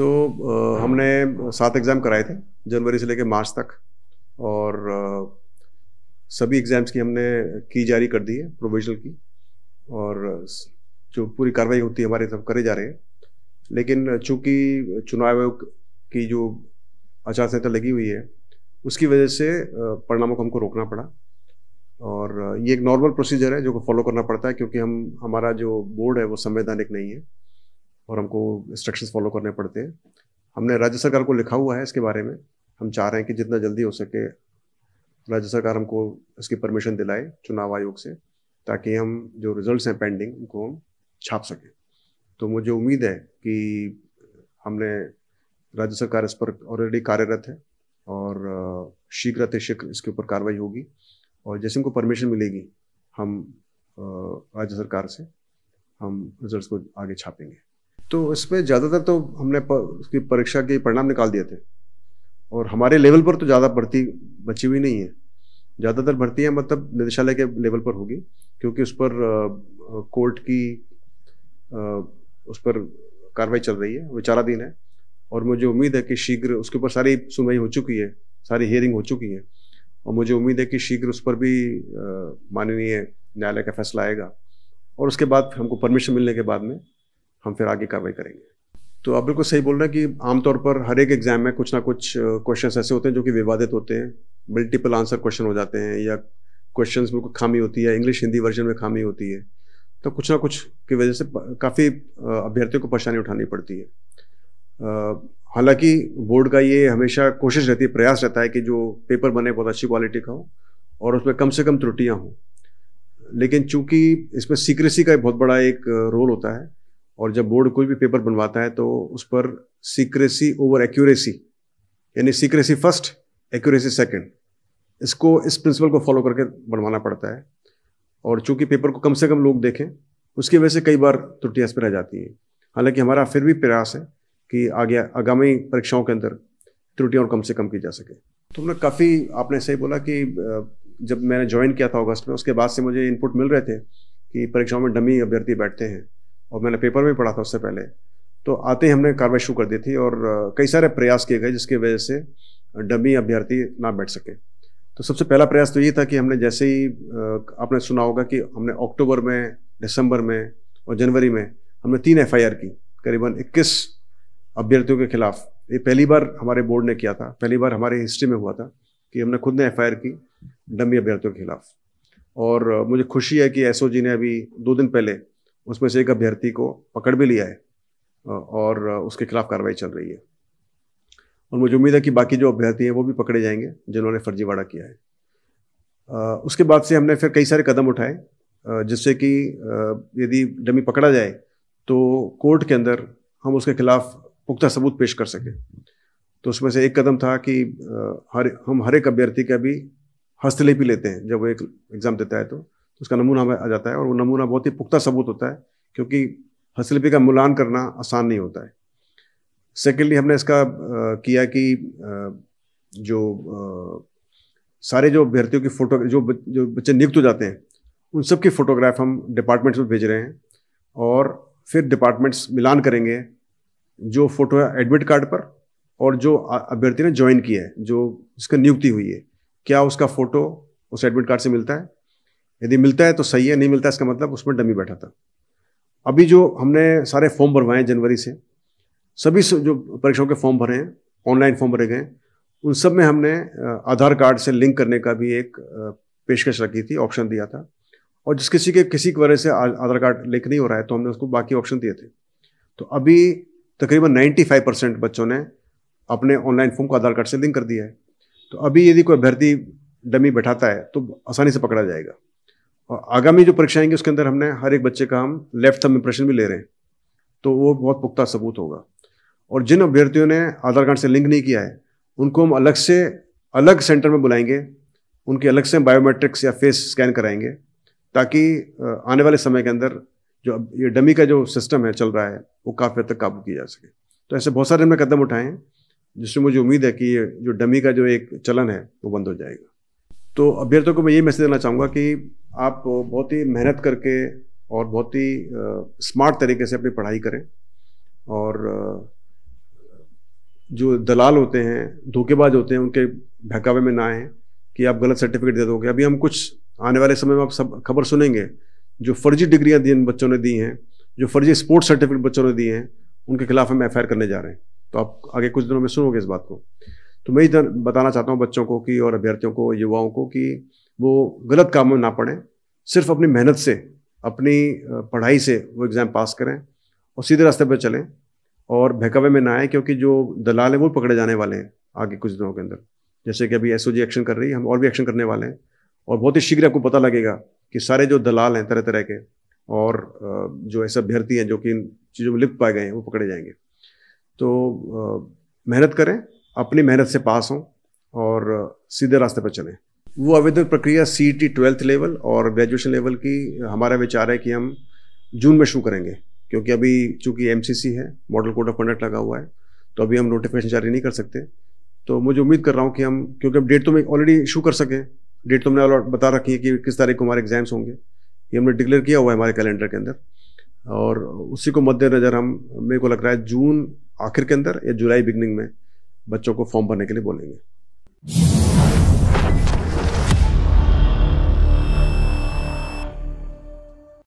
तो आ, हमने सात एग्ज़ाम कराए थे जनवरी से लेकर मार्च तक और आ, सभी एग्ज़ाम्स की हमने की जारी कर दी है प्रोविजनल की और जो पूरी कार्रवाई होती है हमारे सब करे जा रहे हैं लेकिन चूंकि चुनाव आयोग की जो आचार संहिता लगी हुई है उसकी वजह से परिणामों को हमको रोकना पड़ा और ये एक नॉर्मल प्रोसीजर है जो फॉलो करना पड़ता है क्योंकि हम हमारा जो बोर्ड है वो संवैधानिक नहीं है और हमको इंस्ट्रक्शंस फॉलो करने पड़ते हैं हमने राज्य सरकार को लिखा हुआ है इसके बारे में हम चाह रहे हैं कि जितना जल्दी हो सके राज्य सरकार हमको इसकी परमिशन दिलाए चुनाव आयोग से ताकि हम जो रिजल्ट्स हैं पेंडिंग उनको हम छाप सकें तो मुझे उम्मीद है कि हमने राज्य सरकार इस पर ऑलरेडी कार्यरत है और शीघ्र अतिशीघ्र इसके ऊपर कार्रवाई होगी और जैसे उनको परमिशन मिलेगी हम राज्य सरकार से हम रिजल्ट्स को आगे छापेंगे तो इसमें ज़्यादातर तो हमने उसकी परीक्षा के परिणाम निकाल दिए थे और हमारे लेवल पर तो ज़्यादा भर्ती बची हुई नहीं है ज़्यादातर भर्तियाँ मतलब निदेशालय के लेवल पर होगी क्योंकि उस पर कोर्ट की उस पर कार्रवाई चल रही है विचाराधीन है और मुझे उम्मीद है कि शीघ्र उसके ऊपर सारी सुनवाई हो चुकी है सारी हियरिंग हो चुकी है और मुझे उम्मीद है कि शीघ्र उस पर भी माननीय न्यायालय का फैसला आएगा और उसके बाद हमको परमिशन मिलने के बाद में हम फिर आगे कार्रवाई करेंगे तो आप बिल्कुल सही बोल रहे हैं कि आमतौर पर हर एक एग्जाम में कुछ ना कुछ क्वेश्चंस ऐसे होते हैं जो कि विवादित होते हैं मल्टीपल आंसर क्वेश्चन हो जाते हैं या क्वेश्चन में खामी होती है इंग्लिश हिंदी वर्जन में खामी होती है तो कुछ ना कुछ की वजह से काफ़ी अभ्यर्थियों को परेशानी उठानी पड़ती है हालांकि बोर्ड का ये हमेशा कोशिश रहती है प्रयास रहता है कि जो पेपर बने बहुत अच्छी क्वालिटी का हो और उसमें कम से कम त्रुटियाँ हों लेकिन चूंकि इसमें सीक्रेसी का एक बहुत बड़ा एक रोल होता है और जब बोर्ड कोई भी पेपर बनवाता है तो उस पर सीक्रेसी ओवर एक्यूरेसी यानी सीक्रेसी फर्स्ट एक्यूरेसी सेकंड इसको इस प्रिंसिपल को फॉलो करके बनवाना पड़ता है और चूंकि पेपर को कम से कम लोग देखें उसकी वजह से कई बार त्रुटियाँ इस पर रह जाती हैं हालांकि हमारा फिर भी प्रयास है कि आगे आगामी परीक्षाओं के अंदर त्रुटियाँ और कम से कम की जा सके तुमने तो मतलब काफ़ी आपने सही बोला कि जब मैंने ज्वाइन किया था अगस्त में उसके बाद से मुझे इनपुट मिल रहे थे कि परीक्षाओं में डमी अभ्यर्थी बैठते हैं और मैंने पेपर में पढ़ा था उससे पहले तो आते ही हमने कार्रवाई शुरू कर दी थी और कई सारे प्रयास किए गए जिसकी वजह से डमी अभ्यर्थी ना बैठ सके तो सबसे पहला प्रयास तो ये था कि हमने जैसे ही आपने सुना होगा कि हमने अक्टूबर में दिसंबर में और जनवरी में हमने तीन एफ की करीबन इक्कीस अभ्यर्थियों के खिलाफ ये पहली बार हमारे बोर्ड ने किया था पहली बार हमारी हिस्ट्री में हुआ था कि हमने खुद ने एफ की डमी अभ्यर्थियों के खिलाफ और मुझे खुशी है कि एस ने अभी दो दिन पहले उसमें से एक अभ्यर्थी को पकड़ भी लिया है और उसके खिलाफ कार्रवाई चल रही है और मुझे उम्मीद है कि बाकी जो अभ्यर्थी हैं वो भी पकड़े जाएंगे जिन्होंने फर्जीवाड़ा किया है उसके बाद से हमने फिर कई सारे कदम उठाए जिससे कि यदि डमी पकड़ा जाए तो कोर्ट के अंदर हम उसके खिलाफ पुख्ता सबूत पेश कर सकें तो उसमें से एक कदम था कि हर हम हर एक अभ्यर्थी का भी हस्तलिपि लेते हैं जब वो एक एग्ज़ाम देता है तो उसका नमूना हमें आ जाता है और वो नमूना बहुत ही पुख्ता सबूत होता है क्योंकि हसलिपी का मूलान करना आसान नहीं होता है सेकेंडली हमने इसका किया कि जो सारे जो अभ्यर्थियों की फोटो जो जो बच्चे नियुक्त हो जाते हैं उन सब की फ़ोटोग्राफ हम डिपार्टमेंट्स में भेज रहे हैं और फिर डिपार्टमेंट्स मिलान करेंगे जो फ़ोटो है एडमिट कार्ड पर और जो अभ्यर्थी ने ज्वाइन किया है जो इसका नियुक्ति हुई है क्या उसका फ़ोटो उस एडमिट कार्ड से मिलता है यदि मिलता है तो सही है नहीं मिलता इसका मतलब उसमें डमी बैठा था अभी जो हमने सारे फॉर्म भरवाए जनवरी से सभी जो परीक्षाओं के फॉर्म भरे हैं ऑनलाइन फॉर्म भरे गए उन सब में हमने आधार कार्ड से लिंक करने का भी एक पेशकश रखी थी ऑप्शन दिया था और जिस किसी के किसी की वजह से आधार कार्ड लिंक नहीं हो रहा है तो हमने उसको बाकी ऑप्शन दिए थे तो अभी तकरीबन नाइन्टी फाइव परसेंट बच्चों ने अपने ऑनलाइन फॉर्म को आधार कार्ड से लिंक कर दिया है तो अभी यदि कोई अभ्यर्थी डमी बैठाता है तो आसानी से पकड़ा जाएगा और आगामी जो परीक्षा आएंगी उसके अंदर हमने हर एक बच्चे का हम लेफ्ट थम इंप्रेशन भी ले रहे हैं तो वो बहुत पुख्ता सबूत होगा और जिन अभ्यर्थियों ने आधार कार्ड से लिंक नहीं किया है उनको हम अलग से अलग सेंटर में बुलाएंगे उनके अलग से बायोमेट्रिक्स या फेस स्कैन कराएंगे ताकि आने वाले समय के अंदर जो ये डमी का जो सिस्टम है चल रहा है वो काफ़ी हद तक काबू किया जा सके तो ऐसे बहुत सारे हमने कदम उठाए हैं जिससे मुझे उम्मीद है कि ये जो डमी का जो एक चलन है वो बंद हो जाएगा तो अभ्यर्थियों को मैं ये मैसेज देना चाहूँगा कि आप बहुत ही मेहनत करके और बहुत ही स्मार्ट तरीके से अपनी पढ़ाई करें और जो दलाल होते हैं धोखेबाज होते हैं उनके बहकावे में ना आए कि आप गलत सर्टिफिकेट दे दोगे अभी हम कुछ आने वाले समय में आप सब खबर सुनेंगे जो फर्जी डिग्रियां दी बच्चों ने दी हैं जो फर्जी स्पोर्ट्स सर्टिफिकेट बच्चों ने दिए हैं उनके खिलाफ हम एफ करने जा रहे हैं तो आप आगे कुछ दिनों में सुनोगे इस बात को तो मैं इधर बताना चाहता हूँ बच्चों को कि और अभ्यर्थियों को युवाओं को कि वो गलत कामों में ना पड़ें सिर्फ अपनी मेहनत से अपनी पढ़ाई से वो एग्ज़ाम पास करें और सीधे रास्ते पर चलें और बहकावे में ना आए क्योंकि जो दलाल हैं वो पकड़े जाने वाले हैं आगे कुछ दिनों के अंदर जैसे कि अभी एस एक्शन कर रही है हम और भी एक्शन करने वाले हैं और बहुत ही शीघ्र आपको पता लगेगा कि सारे जो दलाल हैं तरह तरह के और जो ऐसे अभ्यर्थी हैं जो कि इन चीज़ों में लिप्त पाए गए हैं वो पकड़े जाएंगे तो मेहनत करें अपनी मेहनत से पास हों और सीधे रास्ते पर चलें वो आवेदन प्रक्रिया सी टी ट्वेल्थ लेवल और ग्रेजुएशन लेवल की हमारा विचार है कि हम जून में शुरू करेंगे क्योंकि अभी चूंकि एम है मॉडल कोड ऑफ कंडक्ट लगा हुआ है तो अभी हम नोटिफिकेशन जारी नहीं कर सकते तो मुझे उम्मीद कर रहा हूँ कि हम क्योंकि अब डेट तो मैं ऑलरेडी इशू कर सकें डेट तो हमने बता रखी है कि किस तारीख को हमारे एग्जाम्स होंगे ये हमने डिक्लेयर किया हुआ है हमारे कैलेंडर के अंदर और उसी को मद्देनज़र हम मेरे को लग रहा है जून आखिर के अंदर या जुलाई बिगनिंग में बच्चों को फॉर्म भरने के लिए बोलेंगे